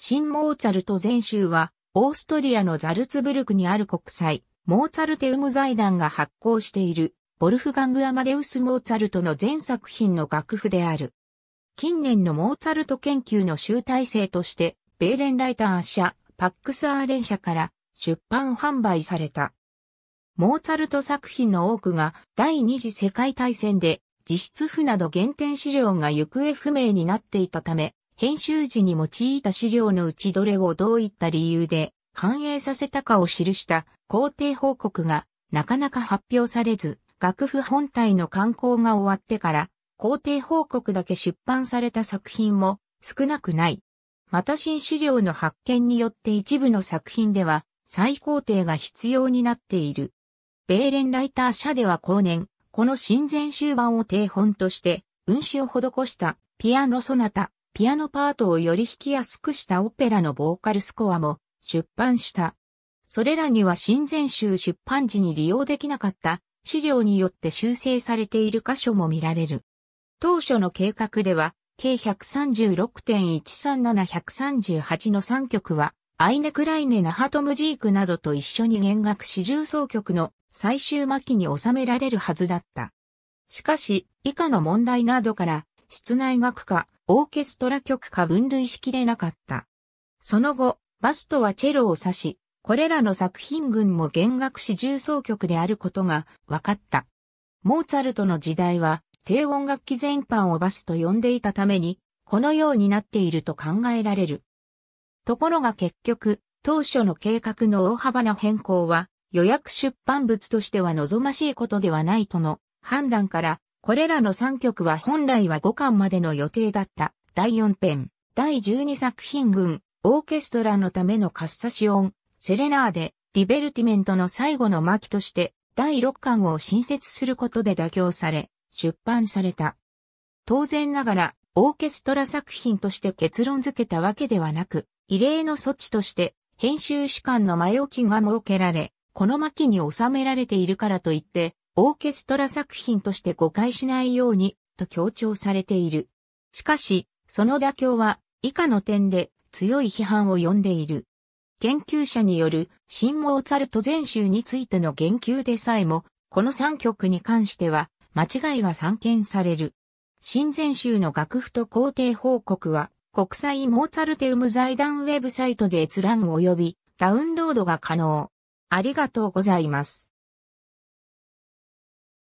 新モーツァルト全集は、オーストリアのザルツブルクにある国際、モーツァルテウム財団が発行している、ボルフガング・アマデウス・モーツァルトの全作品の楽譜である。近年のモーツァルト研究の集大成として、ベーレンライター社、パックス・アーレン社から出版販売された。モーツァルト作品の多くが第二次世界大戦で自筆譜など原点資料が行方不明になっていたため、編集時に用いた資料のうちどれをどういった理由で反映させたかを記した工程報告がなかなか発表されず、楽譜本体の刊行が終わってから工程報告だけ出版された作品も少なくない。また新資料の発見によって一部の作品では再工程が必要になっている。ベーレンライター社では後年、この親善終盤を定本として、運指を施したピアノソナタ、ピアノパートをより弾きやすくしたオペラのボーカルスコアも出版した。それらには新前集出版時に利用できなかった資料によって修正されている箇所も見られる。当初の計画では、計136.137138の3曲は、アイネ・クライネ・ナハトム・ジークなどと一緒に弦楽四重奏曲の最終末期に収められるはずだった。しかし、以下の問題などから、室内楽科、オーケストラ曲か分類しきれなかった。その後、バストはチェロを指し、これらの作品群も弦楽四重奏曲であることが分かった。モーツァルトの時代は低音楽器全般をバスと呼んでいたために、このようになっていると考えられる。ところが結局、当初の計画の大幅な変更は、予約出版物としては望ましいことではないとの判断から、これらの3曲は本来は5巻までの予定だった第4編、第12作品群、オーケストラのためのカッサシオン、セレナーデ、ディベルティメントの最後の巻として第6巻を新設することで妥協され、出版された。当然ながら、オーケストラ作品として結論付けたわけではなく、異例の措置として、編集士官の前置きが設けられ、この巻に収められているからといって、オーケストラ作品として誤解しないように、と強調されている。しかし、その妥協は、以下の点で強い批判を呼んでいる。研究者による新モーツァルト全集についての言及でさえも、この3曲に関しては間違いが散見される。新全集の楽譜と工程報告は、国際モーツァルテウム財団ウェブサイトで閲覧及びダウンロードが可能。ありがとうございます。